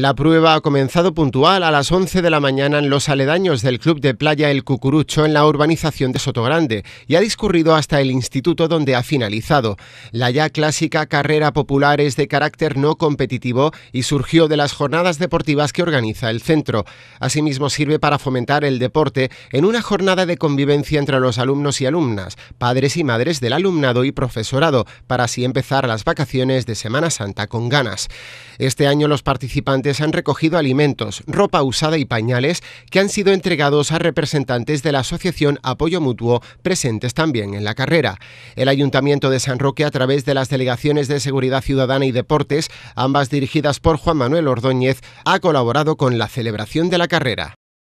La prueba ha comenzado puntual a las 11 de la mañana en los aledaños del Club de Playa El Cucurucho en la urbanización de Sotogrande y ha discurrido hasta el instituto donde ha finalizado. La ya clásica carrera popular es de carácter no competitivo y surgió de las jornadas deportivas que organiza el centro. Asimismo sirve para fomentar el deporte en una jornada de convivencia entre los alumnos y alumnas, padres y madres del alumnado y profesorado, para así empezar las vacaciones de Semana Santa con ganas. Este año los participantes han recogido alimentos, ropa usada y pañales que han sido entregados a representantes de la Asociación Apoyo Mutuo presentes también en la carrera. El Ayuntamiento de San Roque, a través de las delegaciones de Seguridad Ciudadana y Deportes, ambas dirigidas por Juan Manuel Ordóñez, ha colaborado con la celebración de la carrera.